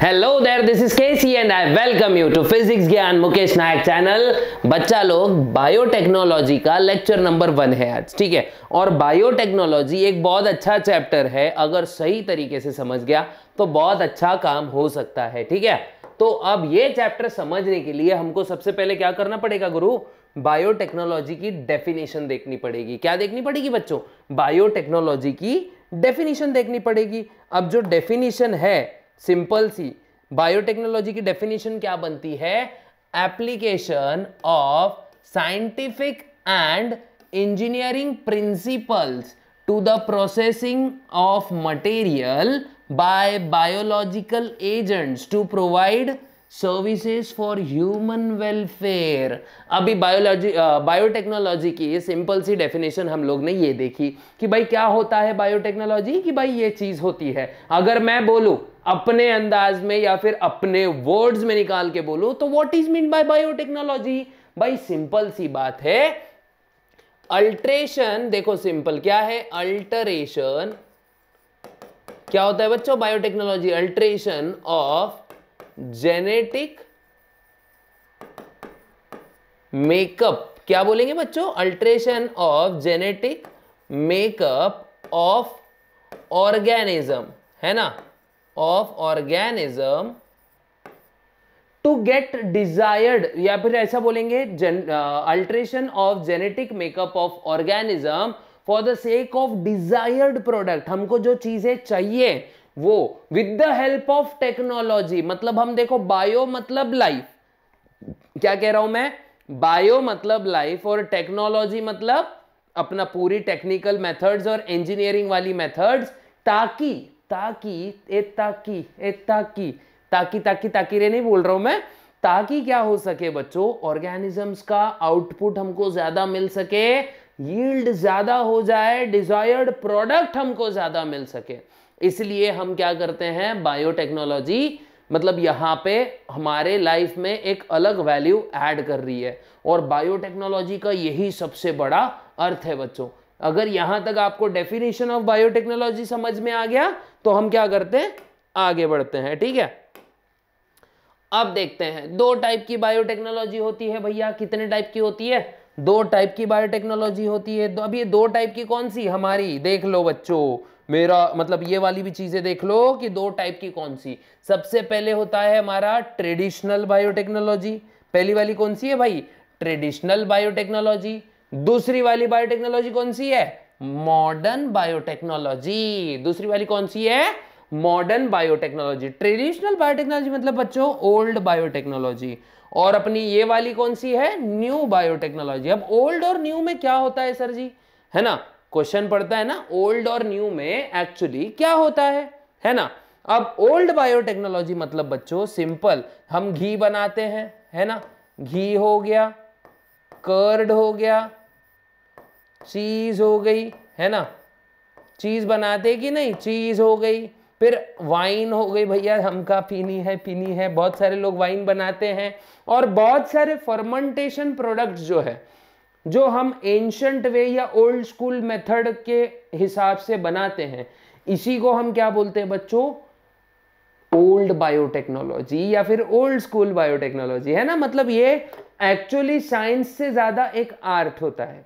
Hello there this is K C and I welcome you to physics Gyan Mukesh Nayak channel बच्चा लोग biotechnology का lecture number one है आज ठीक है और बायोटेक्नोलॉजी एक बहुत अच्छा चैप्टर है अगर सही तरीके से समझ गया तो बहुत अच्छा काम हो सकता है ठीक है तो अब ये चैप्टर समझने के लिए हमको सबसे पहले क्या करना पड़ेगा गुरु बायोटेक्नोलॉजी की डेफिनेशन देखनी पड़ेगी क्या देखनी पड़ेगी बच्चों बायोटेक्नोलॉजी की डेफिनेशन देखनी पड़ेगी अब जो डेफिनेशन है सिंपल सी बायोटेक्नोलॉजी की डेफिनेशन क्या बनती है application of scientific and engineering principles to the processing of material by biological agents to provide services for human welfare अभी बायोलॉजी बायोटेक्नोलॉजी की ये सिंपल सी डेफिनेशन हम लोग ने ये देखी कि भाई क्या होता है बायोटेक्नोलॉजी कि भाई ये चीज़ होती है अगर मैं बोलू अपने अंदाज में या फिर अपने वर्ड्स में निकाल के बोलू तो what is mean by biotechnology भाई सिंपल सी बात है अल्ट्रेशन देखो सिंपल क्या है अल्टरेशन क्या होता है बच्चों biotechnology alteration of genetic makeup क्या बोलेंगे बच्चों alteration of genetic makeup of organism है ना of organism to get desired या फिर ऐसा बोलेंगे alteration of genetic makeup of organism for the sake of desired product हमको जो चीजें चाहिए वो with the help of technology मतलब हम देखो बायो मतलब लाइफ क्या कह रहा हूं मैं बायो मतलब लाइफ और टेक्नोलॉजी मतलब अपना पूरी टेक्निकल मेथड्स और इंजीनियरिंग वाली मेथड्स ताकि ताकि ए ताकि ए ताकि ताकि ताकि ताकि रे नहीं बोल रहा हूं मैं ताकि क्या हो सके बच्चों ऑर्गेनिजम्स का आउटपुट हमको ज्यादा मिल सके यील्ड ज्यादा हो जाए डिजायर्ड प्रोडक्ट हमको ज्यादा मिल सके इसलिए हम क्या करते हैं बायोटेक्नोलॉजी मतलब यहाँ पे हमारे लाइफ में एक अलग वैल्यू ऐड कर रही है और बायोटेक्नोलॉजी का यही सबसे बड़ा अर्थ है बच्चों अगर यहाँ तक आपको डेफिनेशन ऑफ बायोटेक्नोलॉजी समझ में आ गया तो हम क्या करते हैं आगे बढ़ते हैं ठीक है अब देखते हैं दो टाइप की बायोटेक्नोलॉजी होती है भैया कितने टाइप की होती है दो टाइप की बायोटेक्नोलॉजी होती है तो अब ये दो टाइप की कौन सी हमारी देख लो बच्चों मेरा मतलब ये वाली भी चीज़ें देख लो कि दो टाइप की कौन सी सबसे पहले होता है हमारा ट्रेडिशनल बायोटेक्नोलॉजी पहली वाली कौन सी है भाई ट्रेडिशनल बायोटेक्नोलॉजी दूसरी वाली बायोटेक्नोलॉजी कौन सी है मॉडर्न बायोटेक्नोलॉजी दूसरी वाली कौन सी है मॉडर्न बायोटेक्नोलॉजी ट्रेडिशनल बायोटेक्नोलॉजी मतलब बच्चों ओल्ड बायोटेक्नोलॉजी और अपनी ये वाली कौन सी है न्यू बायोटेक्नोलॉजी अब ओल्ड और न्यू में क्या होता है सर जी है ना क्वेश्चन पड़ता है ना ओल्ड और न्यू में एक्चुअली क्या होता है है ना अब ओल्ड बायोटेक्नोलॉजी मतलब बच्चों सिंपल हम घी बनाते हैं है ना घी हो गया कर्ड हो गया चीज हो गई है ना चीज बनाते कि नहीं चीज हो गई फिर वाइन हो गई भैया हमका पीनी है पीनी है बहुत सारे लोग वाइन बनाते हैं और बहुत सारे फर्मेंटेशन प्रोडक्ट्स जो है जो हम एंशंट वे या ओल्ड स्कूल मेथड के हिसाब से बनाते हैं इसी को हम क्या बोलते हैं बच्चों ओल्ड बायोटेक्नोलॉजी या फिर ओल्ड स्कूल बायोटेक्नोलॉजी है ना मतलब ये एक्चुअली साइंस से ज्यादा एक आर्ट होता है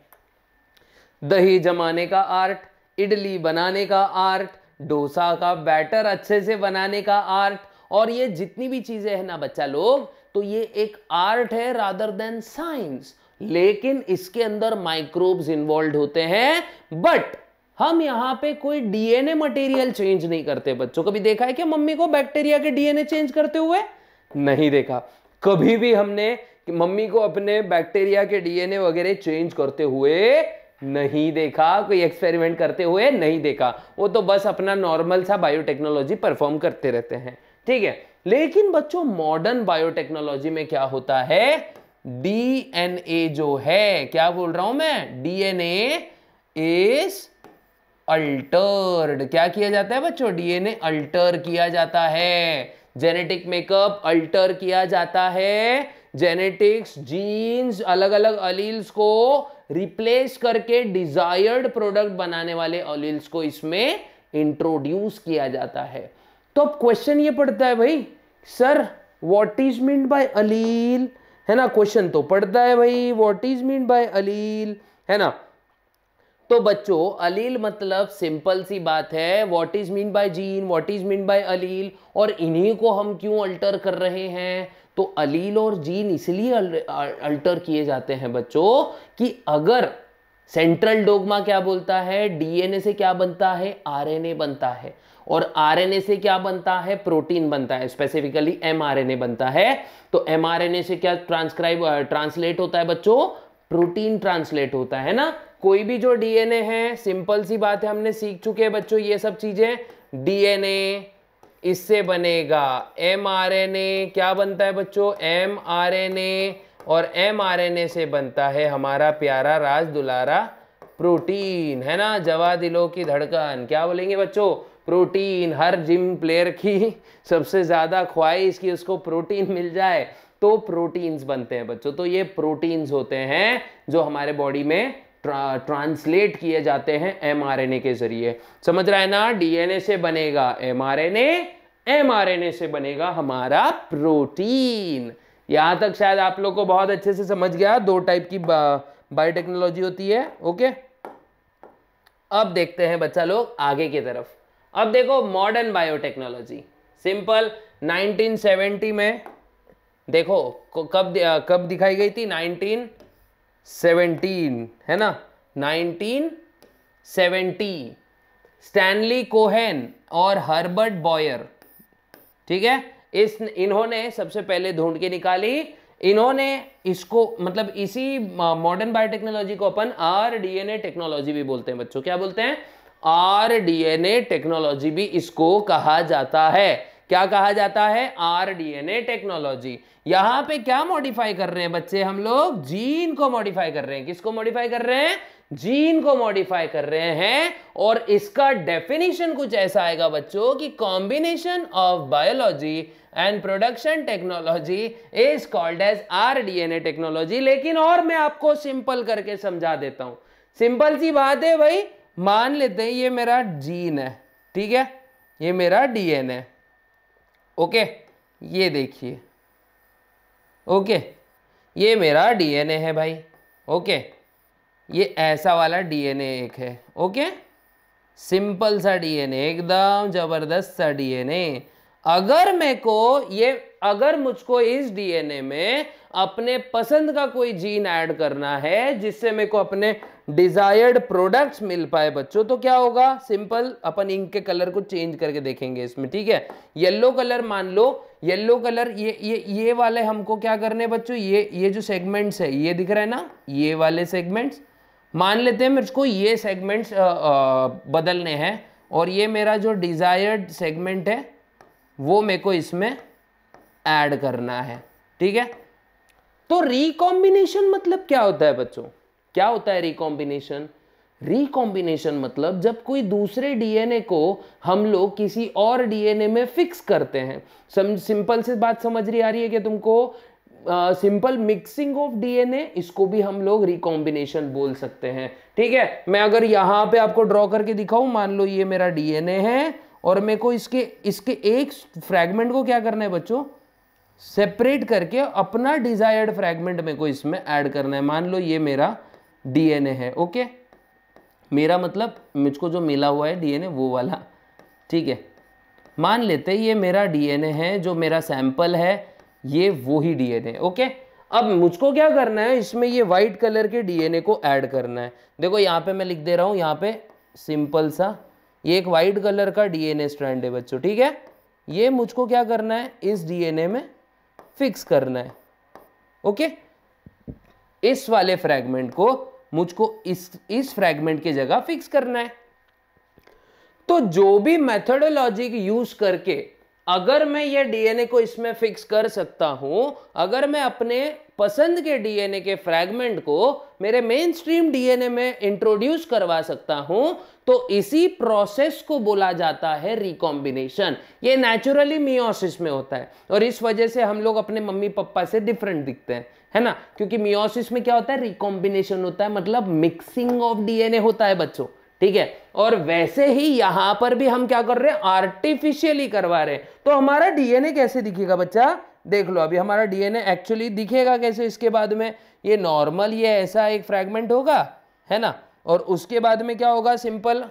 दही जमाने का आर्ट इडली बनाने का आर्ट डोसा का बैटर अच्छे से बनाने का आर्ट और ये जितनी भी चीजें हैं ना बच्चा लोग तो ये एक आर्ट है रादर देन साइंस लेकिन इसके अंदर माइक्रोब्स इन्वॉल्व होते हैं बट हम यहां पे कोई डीएनए मटेरियल चेंज नहीं करते बच्चों कभी देखा है क्या मम्मी को बैक्टीरिया के डीएनए चेंज करते हुए नहीं देखा कभी भी हमने मम्मी को अपने बैक्टीरिया के डीएनए वगैरह चेंज करते हुए नहीं देखा कोई एक्सपेरिमेंट करते हुए नहीं देखा वो तो बस अपना नॉर्मल सा बायोटेक्नोलॉजी परफॉर्म करते रहते हैं ठीक है लेकिन बच्चों मॉडर्न बायोटेक्नोलॉजी में क्या होता है डीएनए जो है क्या बोल रहा हूं मैं डीएनए इज अल्टर्ड क्या किया जाता है बच्चों डीएनए अल्टर किया जाता है जेनेटिक मेकअप अल्टर किया जाता है जेनेटिक्स जीन्स अलग अलग अलील्स को रिप्लेस करके डिजायर्ड प्रोडक्ट बनाने वाले अलील्स को इसमें इंट्रोड्यूस किया जाता है तो अब क्वेश्चन ये पड़ता है भाई sir what is mean by allele है ना क्वेश्चन तो पढ़ता है भाई what is mean by allele है ना तो बच्चों अलील मतलब सिंपल सी बात है what is mean by gene what is mean by allele और इन्हीं को हम क्यों अल्टर कर रहे हैं तो अलील और जीन इसलिए अल्टर किए जाते हैं बच्चों कि अगर सेंट्रल डोगमा क्या बोलता है डीएनए से क्या बनता है आरएनए बनता है और आरएनए से क्या बनता है प्रोटीन बनता है स्पेसिफिकली एमआरएनए बनता है तो एमआरएनए से क्या ट्रांसक्राइब ट्रांसलेट होता है बच्चों प्रोटीन ट्रांसलेट होता है ना कोई भी जो डीएनए है सिंपल सी बात है हमने सीख चुके हैं बच्चों ये सब चीजें डीएनए इससे बनेगा एमआरएनए क्या बनता है बच्चों एमआरएनए और एमआरएनए से बनता है हमारा प्यारा राज दुलारा प्रोटीन है ना जवा दिलों की धड़कन क्या बोलेंगे बच्चों प्रोटीन हर जिम प्लेयर की सबसे ज़्यादा ख्वाहिश कि उसको प्रोटीन मिल जाए तो प्रोटीन्स बनते हैं बच्चों तो ये प्रोटीन्स होते हैं जो हमारे बॉडी में ट्रा, ट्रांसलेट किए जाते हैं एमआरएनए के जरिए समझ रहा है ना डीएनए से बनेगा एमआरएनए एमआरएनए से बनेगा हमारा प्रोटीन यहां तक शायद आप लोग को बहुत अच्छे से समझ गया दो टाइप की बायोटेक्नोलॉजी होती है ओके अब देखते हैं बच्चा लोग आगे की तरफ अब देखो मॉडर्न बायोटेक्नोलॉजी सिंपल 1970 में देखो कब कब दिखाई गई थी 1917 है ना 1970 स्टैनली कोहेन और हर्बर्ट बॉयर ठीक है इस इन्होंने सबसे पहले ढूंढ के निकाली इन्होंने इसको मतलब इसी मॉडर्न बायोटेक्नोलॉजी को अपन आर डीएनए टेक्नोलॉजी भी बोलते हैं बच्चों क्या बोलते हैं आर ए टेक्नोलॉजी भी इसको कहा जाता है क्या कहा जाता है आर ए टेक्नोलॉजी यहां पे क्या मॉडिफाई कर रहे हैं बच्चे हम लोग जीन को मॉडिफाई कर रहे हैं किसको मॉडिफाई कर रहे हैं जीन को मॉडिफाई कर रहे हैं और इसका डेफिनेशन कुछ ऐसा आएगा बच्चों कि combination of biology and production technology is called as R A technology लेकिन और मैं आपको सिंपल करके समझा देता हूं सिंपल सी बात है भाई मान लेते हैं ये मेरा जीन है ठीक है ये मेरा डीएनए ओके ये देखिए ओके ये मेरा डीएनए है भाई ओके ये ऐसा वाला डीएनए एक है ओके सिंपल सा डीएनए एकदम ज़बरदस्त सा डीएनए अगर मैं को ये अगर मुझको इस डीएनए में अपने पसंद का कोई जीन ऐड करना है जिससे मेरे को अपने डिजायर्ड प्रोडक्ट्स मिल पाए बच्चों तो क्या होगा सिंपल अपन इंक के कलर को चेंज करके देखेंगे इसमें ठीक है येलो कलर मान लो येलो कलर ये ये ये वाले हमको क्या करने बच्चों ये ये जो सेगमेंट्स है ये दिख रहा है ना ये वाले सेगमेंट्स मान लेते हैं मेरे को ये सेगमेंट्स बदलने हैं और ये मेरा जो डिज़ायर्ड सेगमेंट है वो मेरे को इसमें ऐड करना है ठीक है तो रिकॉम्बिनेशन मतलब क्या होता है बच्चों क्या होता है रिकॉम्बिनेशन रिकॉम्बिनेशन मतलब जब कोई दूसरे डीएनए को हम लोग किसी और डीएनए में फिक्स करते हैं सम सिंपल से बात समझ रही आ रही है कि तुमको सिंपल मिक्सिंग ऑफ डीएनए इसको भी हम लोग रिकॉम्बिनेशन बोल सकते हैं ठीक है मैं अगर यहां पे आपको ड्रॉ करके दिखाऊं मान लो ये मेरा डीएनए है और मेरे को इसके इसके एक फ्रेगमेंट को क्या करना है बच्चों सेपरेट करके अपना डिजायर्ड फ्रेगमेंट मेरे को इसमें ऐड करना है मान लो ये मेरा डीएनए है ओके मेरा मतलब मुझको जो मिला हुआ है डीएनए वो वाला ठीक है मान लेते ये मेरा डीएनए है जो मेरा सैंपल है ये वो ही डीएनए ओके अब मुझको क्या करना है इसमें ये वाइट कलर के डीएनए को ऐड करना है देखो यहाँ पे मैं लिख दे रहा हूँ यहाँ पे सिंपल सा ये एक वाइट कलर का डीएनए स्ट्रैंड है बच्चों ठीक है ये मुझको क्या करना है इस डीएनए में फिक्स करना है ओके इस वाले फ्रैगमेंट को मुझको इस इस फ्रैगमेंट की जगह फिक्स करना है तो जो भी मेथडोलॉजी यूज करके अगर मैं ये डीएनए को इसमें फिक्स कर सकता हूं अगर मैं अपने पसंद के डीएनए के फ्रैगमेंट को मेरे मेन स्ट्रीम डीएनए में इंट्रोड्यूस करवा सकता हूं तो इसी प्रोसेस को बोला जाता है रिकॉम्बिनेशन ये नेचुरली मियोसिस में होता है और इस वजह से हम लोग अपने मम्मी पापा से डिफरेंट दिखते हैं है ना क्योंकि मियोसिस में क्या होता है रिकॉम्बिनेशन होता है मतलब मिक्सिंग ऑफ डीएनए होता है बच्चों ठीक है और वैसे ही यहां पर भी हम क्या कर रहे हैं आर्टिफिशियली करवा रहे हैं तो हमारा डीएनए कैसे दिखेगा बच्चा देख लो अभी हमारा डीएनए एक्चुअली दिखेगा कैसे इसके बाद में ये नॉर्मल ये ऐसा एक फ्रेगमेंट होगा है ना और उसके बाद में क्या होगा सिंपल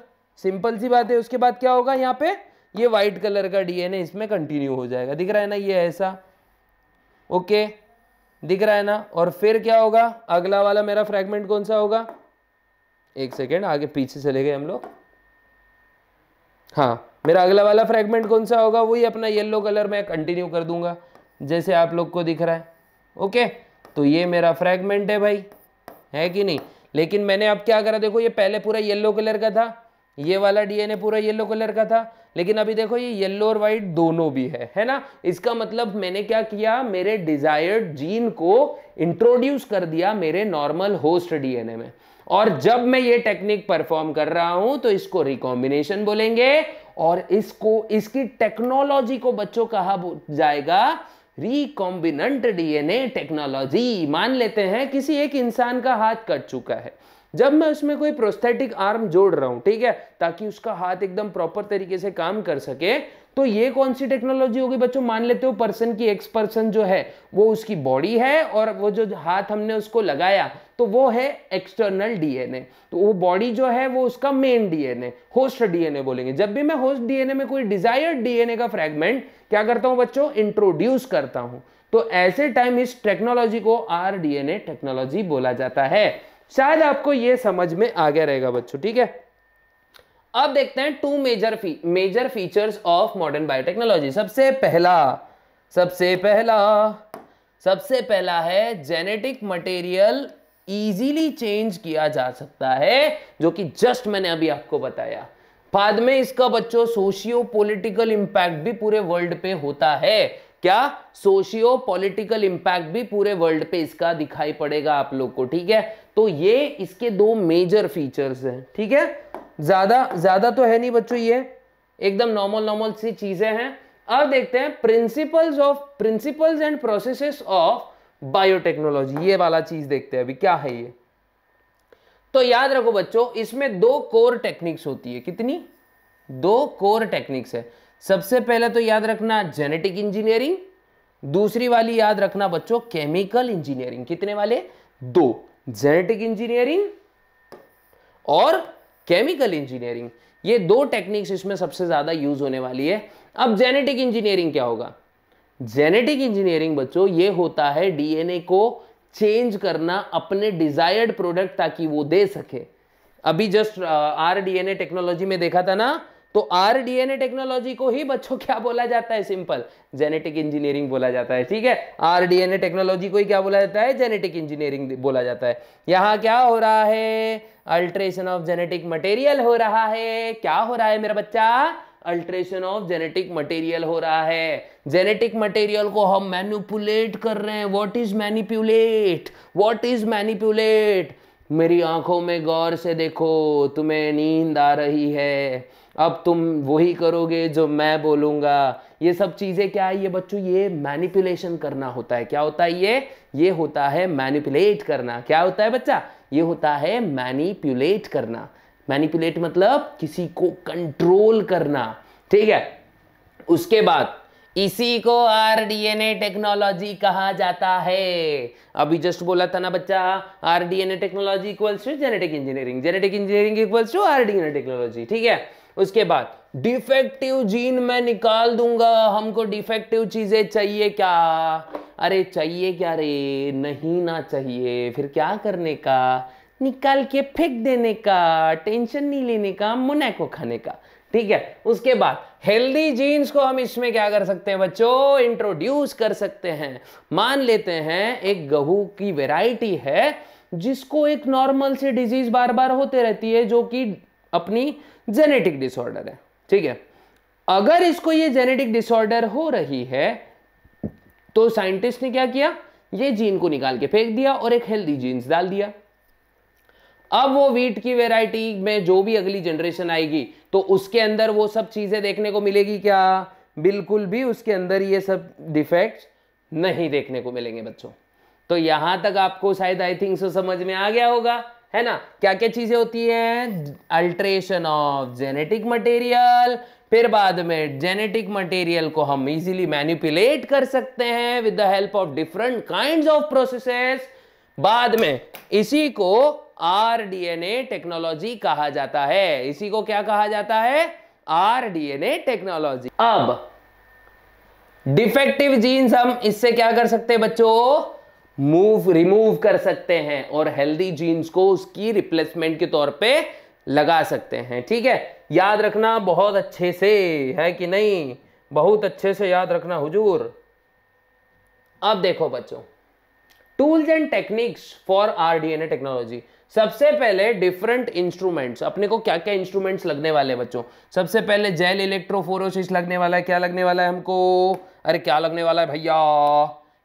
सिंपल सी बात है उसके बाद क्या होगा यहाँ पे ये व्हाइट कलर का डीएनए इसमें कंटिन्यू हो जाएगा दिख रहा है ना ये ऐसा ओके okay. दिख रहा है ना और फिर क्या होगा अगला वाला मेरा फ्रैगमेंट कौन सा होगा एक सेकेंड आगे पीछे चले गए हम लोग हाँ मेरा अगला वाला फ्रैगमेंट कौन सा होगा वही अपना येलो कलर मैं कंटिन्यू कर दूंगा जैसे आप लोग को दिख रहा है ओके तो ये मेरा फ्रैगमेंट है भाई है कि नहीं लेकिन मैंने अब क्या करा देखो ये पहले पूरा येलो कलर का था ये वाला डीएनए पूरा येलो कलर का था लेकिन अभी देखो ये येलो और व्हाइट दोनों भी है है ना इसका मतलब मैंने क्या किया मेरे डिजायर्ड जीन को इंट्रोड्यूस कर दिया मेरे नॉर्मल होस्ट डीएनए में और जब मैं ये टेक्निक परफॉर्म कर रहा हूं तो इसको रिकॉम्बिनेशन बोलेंगे और इसको इसकी टेक्नोलॉजी को बच्चों कहा जाएगा रिकॉम्बिनेंट डीएनए टेक्नोलॉजी मान लेते हैं किसी एक इंसान का हाथ कट चुका है जब मैं उसमें कोई प्रोस्थेटिक आर्म जोड़ रहा हूं ठीक है ताकि उसका हाथ एकदम प्रॉपर तरीके से काम कर सके तो ये कौन सी टेक्नोलॉजी होगी बच्चों मान लेते हो पर्सन की एक्स पर्सन जो है वो उसकी बॉडी है और वो जो हाथ हमने उसको लगाया तो वो है एक्सटर्नल डीएनए तो वो बॉडी जो है वो उसका मेन डीएनए होस्ट डीएनए बोलेंगे जब भी मैं होस्ट डीएनए में कोई डिजायर्ड डीएनए का फ्रेगमेंट क्या करता हूं बच्चों इंट्रोड्यूस करता हूं तो ऐसे टाइम इस टेक्नोलॉजी को आरडीएनए टेक्नोलॉजी बोला जाता है शायद आपको ये समझ में आ गया रहेगा बच्चों ठीक है अब देखते हैं टू मेजर फी major features of modern biotechnology सबसे पहला सबसे पहला सबसे पहला है जेनेटिक मटेरियल इजीली चेंज किया जा सकता है जो कि जस्ट मैंने अभी आपको बताया बाद में इसका बच्चों सोशियो पॉलिटिकल इंपैक्ट भी पूरे वर्ल्ड पे होता है क्या सोशियो पॉलिटिकल इंपैक्ट भी पूरे वर्ल्ड पे इसका दिखाई पड़ेगा आप लोग को ठीक है तो ये इसके दो मेजर फीचर्स हैं ठीक है ज्यादा ज्यादा तो है नहीं बच्चों ये एकदम नॉर्मल नॉर्मल सी चीजें हैं अब देखते हैं principles of principles and process of biotechnology ये वाला चीज देखते हैं अभी क्या है ये तो याद रखो बच्चों इसमें दो कोर टेक्निक्स होती है कितनी दो कोर टेक्निक्स है सबसे पहले तो याद रखना जेनेटिक इंजीनियरिंग दूसरी वाली याद रखना बच्चों केमिकल इंजीनियरिंग कितने वाले दो जेनेटिक इंजीनियरिंग और केमिकल इंजीनियरिंग ये दो टेक्निक्स इसमें सबसे ज़्यादा यूज होने वाली है अब जेनेटिक इंजीनियरिंग क्या होगा जेनेटिक इंजीनियरिंग बच्चों ये होता है डीएनए को चेंज करना अपने डिजायर्ड प्रोडक्ट ताकि वो दे सके अभी जस्ट आर डी टेक्नोलॉजी में देखा था ना तो आर डीएनए टेक्नोलॉजी को ही बच्चों क्या बोला जाता है सिंपल जेनेटिक इंजीनियरिंग बोला जाता है ठीक है आर डीएनए टेक्नोलॉजी को ही क्या बोला जाता है जेनेटिक इंजीनियरिंग बोला जाता है यहां क्या हो रहा है अल्ट्रेशन ऑफ जेनेटिक मटेरियल हो रहा है क्या हो रहा है मेरा बच्चा अल्ट्रेशन ऑफ जेनेटिक मटेरियल हो रहा है जेनेटिक मटेरियल को हम मैन्युपुलेट कर रहे हैं what is manipulate what is manipulate मेरी आंखों में गौर से देखो तुम्हें नींद आ रही है अब तुम वही करोगे जो मैं बोलूंगा ये सब चीज़ें क्या है ये बच्चों ये मैनिपुलेशन करना होता है क्या होता है ये ये होता है मैनिपुलेट करना क्या होता है बच्चा ये होता है मैनिपुलेट करना मैनिपुलेट मतलब किसी को कंट्रोल करना ठीक है उसके बाद इसी को आरडीएनए टेक्नोलॉजी कहा जाता है अभी जस्ट बोला था ना बच्चा rDNA technology equals to genetic engineering genetic engineering equals to A technology ठीक है उसके बाद डिफेक्टिव जीन मैं निकाल दूंगा हमको डिफेक्टिव चीजें चाहिए क्या अरे चाहिए क्या रे नहीं ना चाहिए फिर क्या करने का निकाल के फेंक देने का टेंशन नहीं लेने का मुने को खाने का ठीक है उसके बाद हेल्दी जीन्स को हम इसमें क्या कर सकते हैं बच्चों इंट्रोड्यूस कर सकते हैं मान लेते हैं एक गहू की वेराइटी है जिसको एक नॉर्मल से डिजीज बार बार होते रहती है जो कि अपनी जेनेटिक डिसऑर्डर है ठीक है अगर इसको ये जेनेटिक डिसऑर्डर हो रही है तो साइंटिस्ट ने क्या किया ये जीन को निकाल के फेंक दिया और एक हेल्दी जीन्स डाल दिया अब वो वीट की वेराइटी में जो भी अगली जनरेशन आएगी तो उसके अंदर वो सब चीज़ें देखने को मिलेगी क्या बिल्कुल भी उसके अंदर ये सब डिफेक्ट नहीं देखने को मिलेंगे बच्चों तो यहां तक आपको शायद आई थिंक समझ में आ गया होगा है ना क्या क्या चीजें होती है अल्ट्रेशन ऑफ जेनेटिक मटेरियल फिर बाद में जेनेटिक मटेरियल को हम इजीली मैनिपुलेट कर सकते हैं with the help of different kind of processes बाद में इसी को आर टेक्नोलॉजी कहा जाता है इसी को क्या कहा जाता है आर टेक्नोलॉजी अब डिफेक्टिव जीन्स हम इससे क्या कर सकते हैं बच्चों मूव रिमूव कर सकते हैं और हेल्दी जीन्स को उसकी रिप्लेसमेंट के तौर पे लगा सकते हैं ठीक है याद रखना बहुत अच्छे से है कि नहीं बहुत अच्छे से याद रखना हुजूर अब देखो बच्चों tools and techniques for A technology सबसे पहले डिफरेंट इंस्ट्रूमेंट्स अपने को क्या क्या इंस्ट्रूमेंट्स लगने वाले हैं बच्चों सबसे पहले जेल इलेक्ट्रोफोरोसिस लगने वाला है क्या लगने वाला है हमको अरे क्या लगने वाला है भैया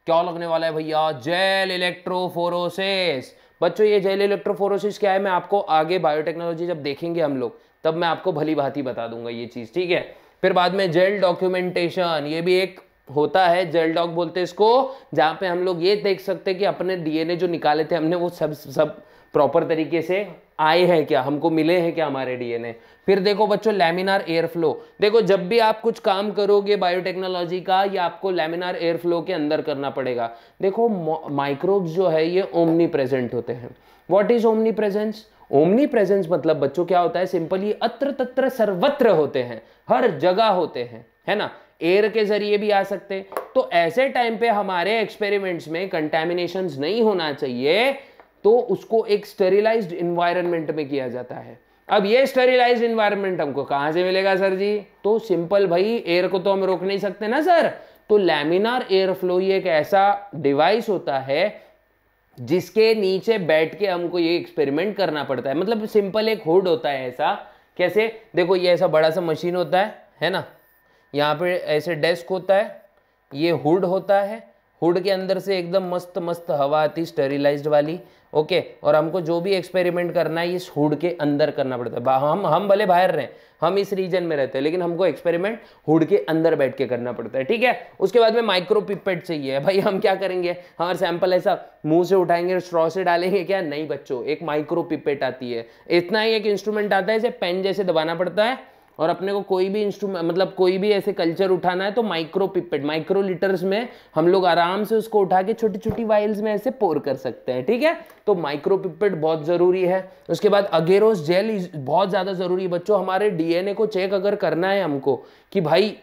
क्या लगने वाला है भैया जेल इलेक्ट्रोफोरोसिस बच्चों ये जेल इलेक्ट्रोफोरोसिस क्या है मैं आपको आगे बायोटेक्नोलॉजी जब देखेंगे हम लोग तब मैं आपको भली भांति बता दूंगा ये चीज़ ठीक है फिर बाद में जेल डॉक्यूमेंटेशन ये भी एक होता है जेल डॉग बोलते हैं इसको जहाँ पे हम लोग ये देख सकते हैं कि अपने डीएनए जो निकाले थे हमने वो सब सब प्रॉपर तरीके से आए हैं क्या हमको मिले हैं क्या हमारे डीएनए फिर देखो बच्चों लेमिनार एयर फ्लो देखो जब भी आप कुछ काम करोगे बायोटेक्नोलॉजी का ये आपको लेमिनार एयर फ्लो के अंदर करना पड़ेगा देखो माइक्रोब्स जो है ये ओमनी प्रेजेंट होते हैं what is omni presence omni presence मतलब बच्चों क्या होता है सिंपली अत्र तत्र सर्वत्र होते हैं हर जगह होते हैं है ना एयर के ज़रिए भी आ सकते तो ऐसे टाइम पे हमारे एक्सपेरिमेंट्स में कंटेमिनेशन नहीं होना चाहिए तो उसको एक स्टेरिलाइज इन्वायरमेंट में किया जाता है अब ये स्टेरिलाइज इन्वायरमेंट हमको कहां से मिलेगा सर जी तो सिंपल भाई एयर को तो हम रोक नहीं सकते ना सर तो लैमिनार एयर फ्लो ये एक ऐसा डिवाइस होता है जिसके नीचे बैठ के हमको ये एक्सपेरिमेंट करना पड़ता है मतलब सिंपल एक होड होता है ऐसा कैसे देखो ये ऐसा बड़ा सा मशीन होता है है ना यहाँ पे ऐसे डेस्क होता है ये हुड होता है हुड के अंदर से एकदम मस्त मस्त हवा आती स्टेरिलाइज वाली ओके और हमको जो भी एक्सपेरिमेंट करना है इस हुड के अंदर करना पड़ता है हम हम भले बाहर रहें हम इस रीजन में रहते हैं लेकिन हमको एक्सपेरिमेंट हुड के अंदर बैठ के करना पड़ता है ठीक है उसके बाद में माइक्रो पिपेट चाहिए भाई हम क्या करेंगे हमारे सैंपल ऐसा मुंह से उठाएंगे स्ट्रॉ से डालेंगे क्या नहीं बच्चों एक माइक्रो पिपेट आती है इतना ही एक इंस्ट्रूमेंट आता है इसे पेन जैसे दबाना पड़ता है और अपने को कोई भी इंस्ट्रूमेंट मतलब कोई भी ऐसे कल्चर उठाना है तो माइक्रो पिपेट माइक्रो लीटर्स में हम लोग आराम से उसको उठा के छोटी छोटी वाइल्स में ऐसे पोर कर सकते हैं ठीक है तो माइक्रो पिपेट बहुत ज़रूरी है उसके बाद अगेरोस जेल बहुत ज़्यादा ज़रूरी है बच्चों हमारे डीएनए को चेक अगर करना है हमको कि भाई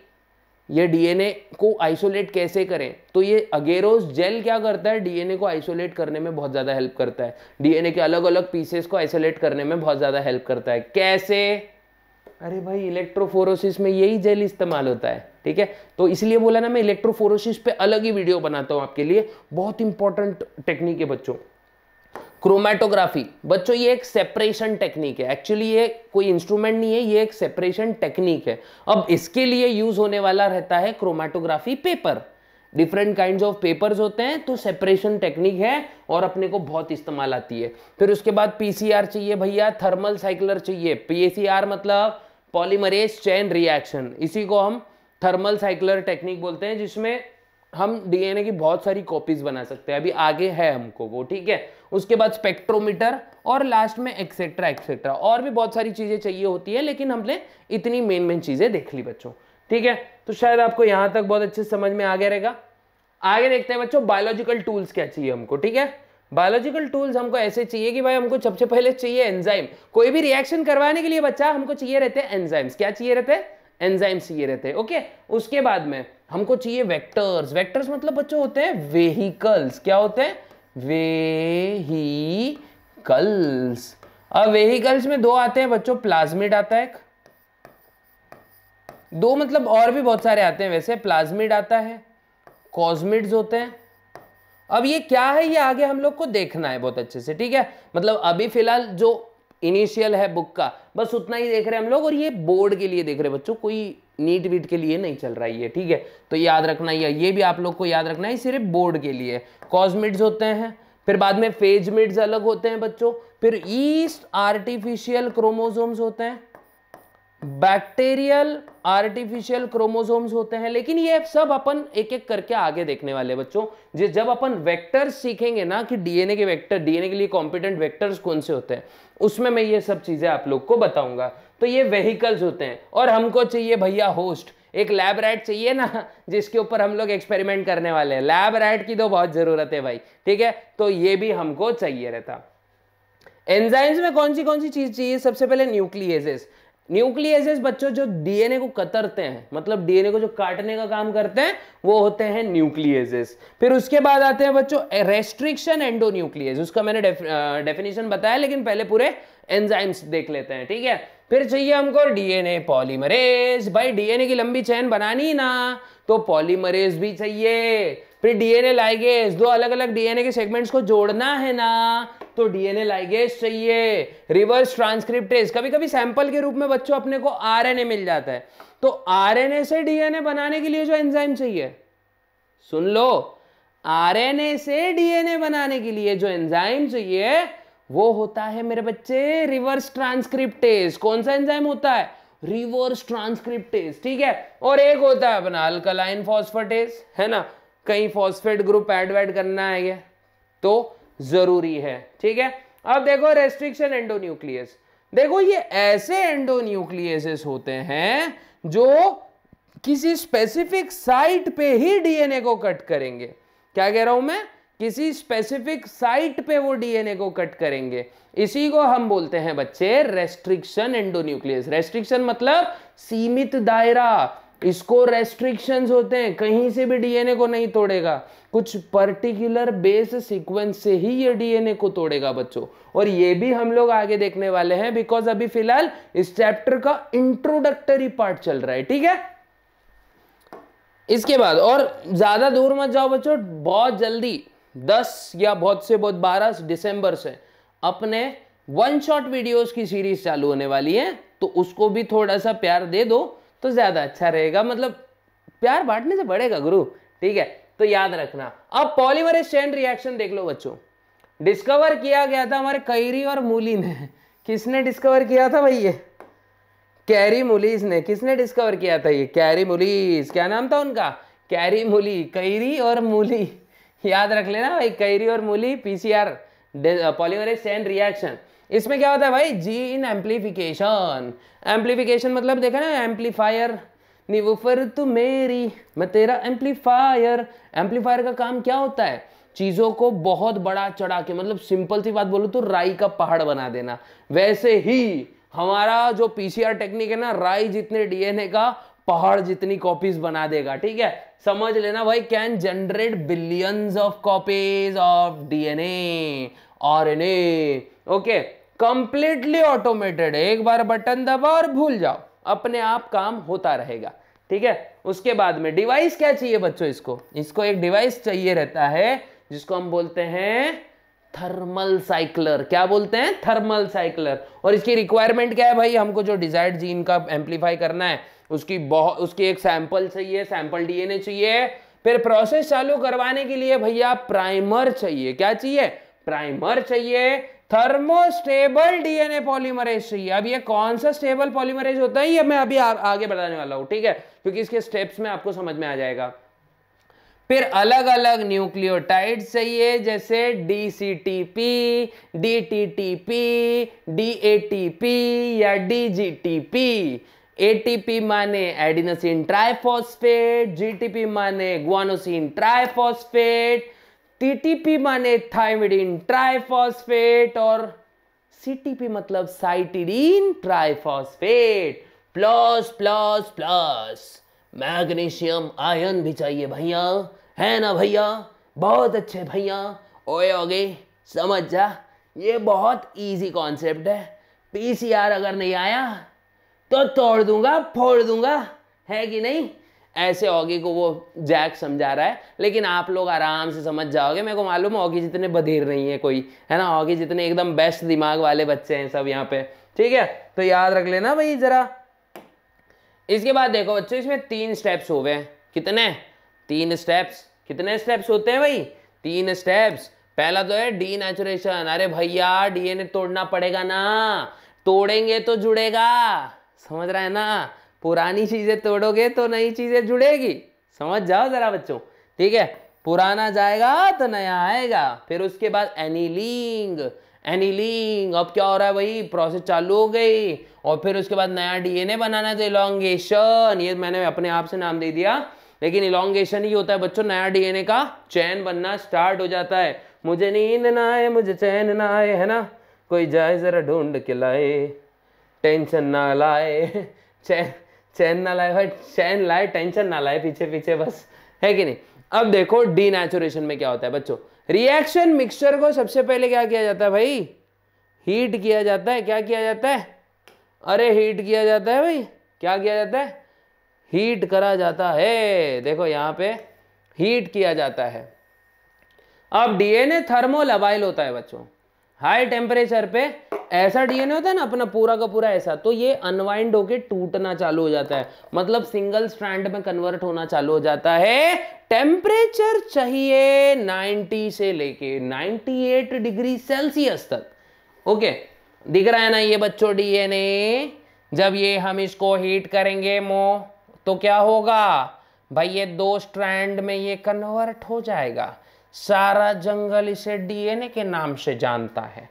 ये डीएनए को आइसोलेट कैसे करें तो ये अगेरोस जेल क्या करता है डीएनए को आइसोलेट करने में बहुत ज़्यादा हेल्प करता है डीएनए के अलग अलग पीसेस को आइसोलेट करने में बहुत ज़्यादा हेल्प करता है कैसे अरे भाई इलेक्ट्रोफोरोसिस में यही जेल इस्तेमाल होता है ठीक है तो इसलिए बोला ना मैं इलेक्ट्रोफोरोसिस पे अलग ही वीडियो बनाता हूँ आपके लिए बहुत इंपॉर्टेंट टेक्निक है बच्चों क्रोमेटोग्राफी बच्चों ये एक सेपरेशन टेक्निक है एक्चुअली ये कोई इंस्ट्रूमेंट नहीं है ये एक सेपरेशन टेक्निक है अब इसके लिए यूज होने वाला रहता है chromatography paper different kind of papers होते हैं तो सेपरेशन टेक्निक है और अपने को बहुत इस्तेमाल आती है फिर उसके बाद पीसीआर चाहिए भैया थर्मल साइकिलर चाहिए पीएसीआर मतलब पॉलीमरेज चैन रिएक्शन इसी को हम थर्मल साइकुलर टेक्निक बोलते हैं जिसमें हम डीएनए की बहुत सारी कॉपीज बना सकते हैं अभी आगे है हमको वो ठीक है उसके बाद स्पेक्ट्रोमीटर और लास्ट में एक्सेट्रा एक्सेट्रा और भी बहुत सारी चीज़ें चाहिए होती है लेकिन हमने इतनी मेन मेन चीज़ें देख ली बच्चों ठीक है तो शायद आपको यहां तक बहुत अच्छे समझ में आ गया रहेगा आगे देखते हैं बच्चों बायोलॉजिकल टूल्स क्या चाहिए हमको ठीक है बायोलॉजिकल टूल्स हमको ऐसे चाहिए कि भाई हमको सबसे पहले चाहिए एंजाइम कोई भी रिएक्शन करवाने के लिए बच्चा हमको चाहिए रहते हैं एंजाइम्स क्या चाहिए रहते हैं एंजाइम्स चाहिए रहते हैं ओके उसके बाद में हमको चाहिए वेक्टर्स वेक्टर्स मतलब बच्चों होते हैं वेहीकल्स क्या होते हैं वेहीकल्स अब वेहीकल्स में दो आते हैं बच्चों प्लाज्मिड आता है दो मतलब और भी बहुत सारे आते हैं वैसे प्लाज्मिड आता है कॉस्मिड्स होते हैं अब ये क्या है ये आगे हम लोग को देखना है बहुत अच्छे से ठीक है मतलब अभी फिलहाल जो इनिशियल है बुक का बस उतना ही देख रहे हैं हम लोग और ये बोर्ड के लिए देख रहे हैं बच्चों कोई नीट वीट के लिए नहीं चल रहा है ये ठीक है तो याद रखना ही है ये भी आप लोग को याद रखना है सिर्फ बोर्ड के लिए कॉस्मिट्स होते हैं फिर बाद में फेज मिट्स अलग होते हैं बच्चों फिर ईस्ट आर्टिफिशियल क्रोमोजोम्स होते हैं बैक्टेरियल आर्टिफिशियल क्रोमोसोम्स होते हैं लेकिन ये सब अपन एक एक करके आगे देखने वाले बच्चों जे जब अपन वेक्टर्स सीखेंगे ना कि डीएनए के वेक्टर डीएनए के लिए कॉम्पिटेंट वेक्टर्स कौन से होते हैं उसमें मैं ये सब चीज़ें आप लोग को बताऊंगा तो ये वेहीकल्स होते हैं और हमको चाहिए भैया होस्ट एक लैब राइट चाहिए ना जिसके ऊपर हम लोग एक्सपेरिमेंट करने वाले हैं लैब राइट की तो बहुत ज़रूरत है भाई ठीक है तो ये भी हमको चाहिए रहता एंजाइम्स में कौन सी कौन सी चीज़ चाहिए सबसे पहले न्यूक्लियस न्यूक्लियस बच्चों जो डीएनए को कतरते हैं मतलब डीएनए को जो काटने का काम करते हैं वो होते हैं न्यूक्लियस फिर उसके बाद आते हैं बच्चों रेस्ट्रिक्शन एंडोन्यूक्लियस उसका मैंने डेफिनेशन बताया लेकिन पहले पूरे एंजाइम्स देख लेते हैं ठीक है फिर चाहिए हमको डीएनए पॉलीमरेज भाई डीएनए की लंबी चैन बनानी ना तो पॉलीमरेज भी चाहिए फिर डीएनए लाइगेज दो अलग अलग डीएनए के सेगमेंट्स को जोड़ना है ना तो डीएनए लाइगेज चाहिए रिवर्स ट्रांसक्रिप्टेज कभी कभी सैंपल के रूप में बच्चों अपने को आरएनए मिल जाता है तो आरएनए से डीएनए बनाने के लिए जो एंजाइम चाहिए सुन लो आरएनए से डीएनए बनाने के लिए जो एंजाइम चाहिए वो होता है मेरे बच्चे रिवर्स ट्रांसक्रिप्टेज कौन सा एंजाइम होता है रिवर्स ट्रांसक्रिप्टेज ठीक है और एक होता है अपना अल्कलाइन फॉस्फेटेज है ना कहीं फॉस्फेट ग्रुप एडवाइड वैड करना है ये तो जरूरी है ठीक है अब देखो रेस्ट्रिक्शन एंडोन्यूक्लियस देखो ये ऐसे एंडोन्यूक्लियसेस होते हैं जो किसी स्पेसिफिक साइट पे ही डीएनए को कट करेंगे क्या कह रहा हूं मैं किसी स्पेसिफिक साइट पे वो डीएनए को कट करेंगे इसी को हम बोलते हैं बच्चे रेस्ट्रिक्शन एंडोन्यूक्लियस रेस्ट्रिक्शन मतलब सीमित दायरा इसको रेस्ट्रिक्शंस होते हैं कहीं से भी डीएनए को नहीं तोड़ेगा कुछ पर्टिकुलर बेस सीक्वेंस से ही ये डीएनए को तोड़ेगा बच्चों और ये भी हम लोग आगे देखने वाले हैं बिकॉज अभी फिलहाल इस चैप्टर का इंट्रोडक्टरी पार्ट चल रहा है ठीक है इसके बाद और ज्यादा दूर मत जाओ बच्चों बहुत जल्दी दस या बहुत से बहुत बारह दिसंबर से अपने वन शॉट वीडियोस की सीरीज चालू होने वाली है तो उसको भी थोड़ा सा प्यार दे दो तो ज़्यादा अच्छा रहेगा मतलब प्यार बांटने से बढ़ेगा गुरु ठीक है तो याद रखना अब पॉलीमरेज चेन रिएक्शन देख लो बच्चों डिस्कवर किया गया था हमारे कैरी और मूली ने किसने डिस्कवर किया था भाई ये कैरी मुलीस ने किसने डिस्कवर किया था ये कैरी मुलीस क्या नाम था उनका कैरी मुली कैरी और मूली याद रख लेना भाई कैरी और मूली पीसीआर पॉलीमरेज चेन रिएक्शन इसमें क्या होता है भाई जी इन एम्पलीफिकेशन एम्पलीफिकेशन मतलब देखा ना एम्पलीफायर निवफर तू मेरी मैं तेरा एम्पलीफायर एम्पलीफायर का काम क्या होता है चीज़ों को बहुत बड़ा चढ़ा के मतलब सिंपल सी बात बोलो तो राई का पहाड़ बना देना वैसे ही हमारा जो पीसीआर टेक्निक है ना राई जितने डीएनए का पहाड़ जितनी कॉपीज बना देगा ठीक है समझ लेना भाई can generate billions of copies of DNA RNA okay completely automated है एक बार बटन दबाओ और भूल जाओ अपने आप काम होता रहेगा ठीक है उसके बाद में डिवाइस क्या चाहिए बच्चों इसको इसको एक डिवाइस चाहिए रहता है जिसको हम बोलते हैं थर्मल साइकिलर क्या बोलते हैं थर्मल साइकिलर और इसकी रिक्वायरमेंट क्या है भाई हमको जो डिजायर्ड जीन का एम्पलीफाई करना है उसकी बहुत उसकी एक सैंपल चाहिए सैंपल डीएनए चाहिए फिर प्रोसेस चालू करवाने के लिए भैया प्राइमर चाहिए क्या चाहिए प्राइमर चाहिए थर्मोस्टेबल डीएनए पॉलीमरेज चाहिए अब ये कौन सा स्टेबल पॉलीमरेज होता है ये मैं अभी आ, आगे बताने वाला हूं ठीक है क्योंकि इसके स्टेप्स में आपको समझ में आ जाएगा फिर अलग अलग न्यूक्लियोटाइड चाहिए जैसे D D C T T A T P या D G T T ATP माने एडिनोसिन ट्राइफॉस्फेट पी माने ग्वानोसिन ट्राइफॉस्फेट टीटीपी माने थाइमिडीन ट्राइफॉस्फेट और सीटीपी मतलब cytidine triphosphate plus plus plus magnesium ion भी चाहिए भैया है ना भैया बहुत अच्छे भैया ओए ओगे समझ जा ये बहुत इजी कॉन्सेप्ट है पीसीआर अगर नहीं आया तो तोड़ दूंगा फोड़ दूंगा है कि नहीं ऐसे ऑगी को वो जैक समझा रहा है लेकिन आप लोग आराम से समझ जाओगे मेरे को मालूम है ऑगी जितने बधेर नहीं है कोई है ना ऑगी जितने एकदम बेस्ट दिमाग वाले बच्चे हैं सब यहाँ पे ठीक है तो याद रख लेना भाई ज़रा इसके बाद देखो बच्चों इसमें तीन स्टेप्स हो गए कितने तीन स्टेप्स कितने स्टेप्स होते हैं भाई तीन स्टेप्स पहला तो है डी नेचुरेशन अरे भैया डीएनए तोड़ना पड़ेगा ना तोड़ेंगे तो जुड़ेगा समझ रहा है ना पुरानी चीज़ें तोड़ोगे तो नई चीज़ें जुड़ेगी समझ जाओ ज़रा बच्चों ठीक है पुराना जाएगा तो नया आएगा फिर उसके बाद एनीलिंग एनीलिंग अब क्या हो रहा है भाई प्रोसेस चालू हो गई और फिर उसके बाद नया डीएनए बनाना है तो इलोंगेशन ये मैंने अपने आप से नाम दे दिया लेकिन इलांगेशन ही होता है बच्चों नया डीएनए का चैन बनना स्टार्ट हो जाता है मुझे नींद ना आए मुझे चैन ना आए है ना कोई जाए ज़रा ढूंढ के लाए टेंशन ना लाए चैन चैन ना लाए भाई चैन लाए टेंशन ना लाए पीछे पीछे बस है कि नहीं अब देखो डी में क्या होता है बच्चों रिएक्शन मिक्सचर को सबसे पहले क्या किया जाता है भाई हीट किया जाता है क्या किया जाता है अरे हीट किया जाता है भाई क्या किया जाता है हीट करा जाता है देखो यहाँ पे हीट किया जाता है अब डीएनए थर्मोलबाइल होता है बच्चों हाई टेम्परेचर पे ऐसा डीएनए होता है ना अपना पूरा का पूरा ऐसा तो ये अनवाइंड होके टूटना चालू हो जाता है मतलब सिंगल स्ट्रैंड में कन्वर्ट होना चालू हो जाता है टेम्परेचर चाहिए 90 से लेके 98 डिग्री सेल्सियस तक ओके दिख रहा है ना ये बच्चों डीएनए जब ये हम इसको हीट करेंगे मो तो क्या होगा भाई ये दो स्ट्रैंड में ये कन्वर्ट हो जाएगा सारा जंगल इसे डीएनए के नाम से जानता है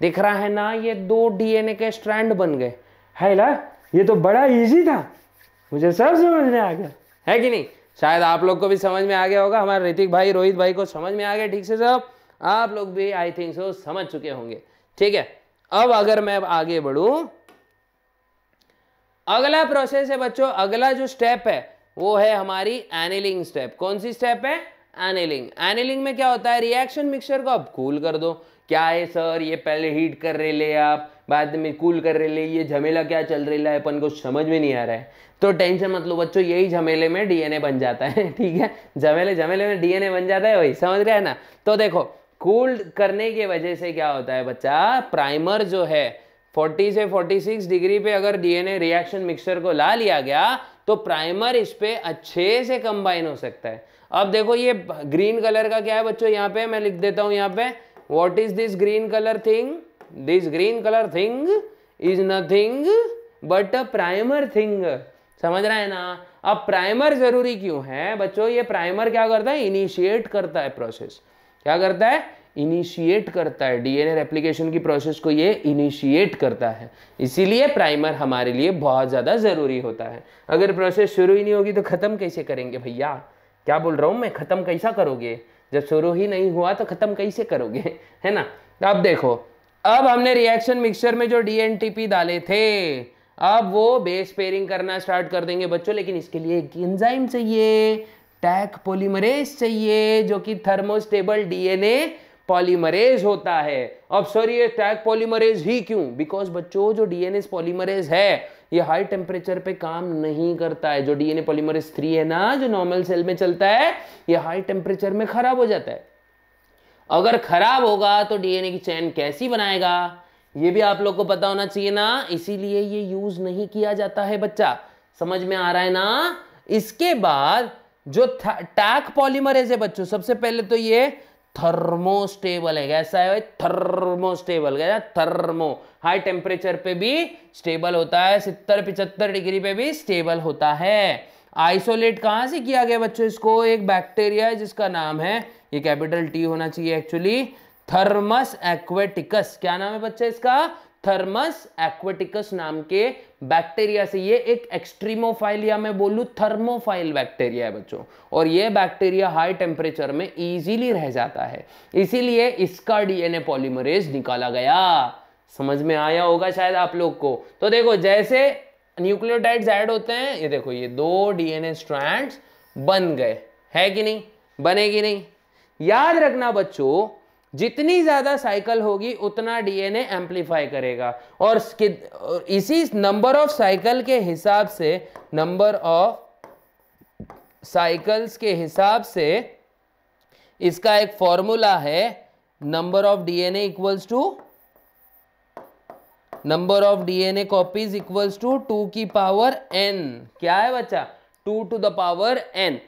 दिख रहा है ना ये दो डीएनए के स्ट्रैंड बन गए है ला ये तो बड़ा इजी था मुझे सब समझ में आ गया है कि नहीं शायद आप लोग को भी समझ में आ गया होगा हमारे ऋतिक भाई रोहित भाई को समझ में आ गया ठीक से सब आप लोग भी आई थिंक सो समझ चुके होंगे ठीक है अब अगर मैं आगे बढ़ू अगला प्रोसेस है बच्चों अगला जो स्टेप है वो है हमारी एनिलिंग स्टेप कौन सी स्टेप है एनिलिंग एनिलिंग में क्या होता है रिएक्शन मिक्सर को आप कूल कर दो क्या है सर ये पहले हीट कर रहे ले आप बाद में कूल कर रहे ले ये झमेला क्या चल रहा है अपन को समझ में नहीं आ रहा है तो टेंशन मत लो बच्चों यही झमेले में डीएनए बन जाता है ठीक है झमेले झमेले में डीएनए बन जाता है वही समझ रहे हैं ना तो देखो कूल करने की वजह से क्या होता है बच्चा प्राइमर जो है 40 से 46 डिग्री पे अगर डीएनए रिएक्शन मिक्सर को ला लिया गया तो प्राइमर इस पर अच्छे से कंबाइन हो सकता है अब देखो ये ग्रीन कलर का क्या है बच्चों यहाँ पे मैं लिख देता हूँ यहाँ पे what is this green colour thing this green colour thing is nothing but a primer thing समझ रहा है ना अब प्राइमर जरूरी क्यों है बच्चों ये प्राइमर क्या करता है इनिशिएट करता है प्रोसेस क्या करता है इनिशिएट करता है डीएनए रेप्लीकेशन की प्रोसेस को ये इनिशिएट करता है इसीलिए प्राइमर हमारे लिए बहुत ज़्यादा ज़रूरी होता है अगर प्रोसेस शुरू ही नहीं होगी तो ख़त्म कैसे करेंगे भैया क्या बोल रहा हूँ मैं ख़त्म कैसा करोगे जब शुरू ही नहीं हुआ तो ख़त्म कैसे करोगे है ना तो अब देखो अब हमने रिएक्शन मिक्सचर में जो डी डाले थे अब वो बेस पेयरिंग करना स्टार्ट कर देंगे बच्चों लेकिन इसके लिए एक इंजाइम चाहिए टैक पॉलीमरेज चाहिए जो कि थर्मोस्टेबल डीएनए पॉलीमरेज होता है अब सॉरी ये टैक पॉलीमरेज ही क्यों बिकॉज बच्चों जो डीएनए पॉलीमरेज है ये हाई टेम्परेचर पे काम नहीं करता है जो डीएनए पॉलीमरेज थ्री है ना जो नॉर्मल सेल में चलता है ये हाई टेम्परेचर में खराब हो जाता है अगर खराब होगा तो डीएनए की चैन कैसी बनाएगा ये भी आप लोग को पता होना चाहिए ना इसीलिए ये यूज नहीं किया जाता है बच्चा समझ में आ रहा है ना इसके बाद जो टैक पॉलीमरेज है बच्चों सबसे पहले तो ये थर्मोस्टेबल है कैसा है भाई थर्मोस्टेबल कैसा थर्मो हाई टेम्परेचर पे भी स्टेबल होता है सितर पिचहत्तर डिग्री पे भी स्टेबल होता है आइसोलेट कहाँ से किया गया बच्चों इसको एक बैक्टीरिया है जिसका नाम है ये कैपिटल टी होना चाहिए एक्चुअली थर्मस एक्वेटिकस क्या नाम है बच्चे इसका थर्मस एक्वेटिकस नाम के बैक्टीरिया से ये एक एक्सट्रीमोफाइल या मैं बोलू थर्मोफाइल बैक्टीरिया है बच्चों और ये बैक्टीरिया हाई टेम्परेचर में इजीली रह जाता है इसीलिए इसका डीएनए पॉलीमरेज निकाला गया समझ में आया होगा शायद आप लोग को तो देखो जैसे न्यूक्लियोटाइड्स ऐड होते हैं ये देखो ये दो डीएनए स्ट्रैंड बन गए है कि नहीं बने कि नहीं याद रखना बच्चों जितनी ज़्यादा साइकिल होगी उतना डीएनए एम्पलीफाई करेगा और इसी नंबर ऑफ साइकिल के हिसाब से नंबर ऑफ साइकिल्स के हिसाब से इसका एक फॉर्मूला है number of DNA equals to number of DNA copies equals to two की पावर एन क्या है बच्चा two to the power N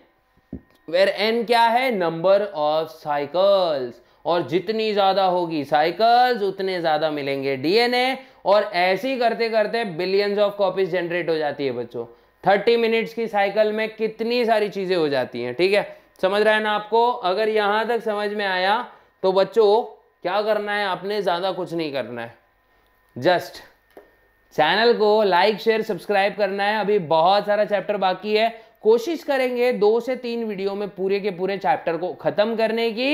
where N क्या है नंबर ऑफ साइकिल्स और जितनी ज़्यादा होगी साइकिल्स उतने ज़्यादा मिलेंगे डीएनए और ऐसे ही करते करते बिलियंस ऑफ कॉपीज जनरेट हो जाती है बच्चों थर्टी मिनट्स की साइकिल में कितनी सारी चीज़ें हो जाती हैं ठीक है समझ रहा है ना आपको अगर यहां तक समझ में आया तो बच्चों क्या करना है आपने ज़्यादा कुछ नहीं करना है जस्ट चैनल को लाइक शेयर सब्सक्राइब करना है अभी बहुत सारा चैप्टर बाकी है कोशिश करेंगे दो से तीन वीडियो में पूरे के पूरे चैप्टर को खत्म करने की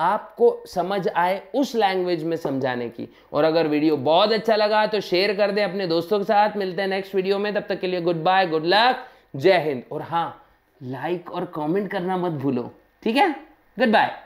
आपको समझ आए उस लैंग्वेज में समझाने की और अगर वीडियो बहुत अच्छा लगा तो शेयर कर दें अपने दोस्तों के साथ मिलते हैं नेक्स्ट वीडियो में तब तक के लिए गुड बाय गुड लक जय हिंद और हाँ लाइक और कमेंट करना मत भूलो ठीक है गुड बाय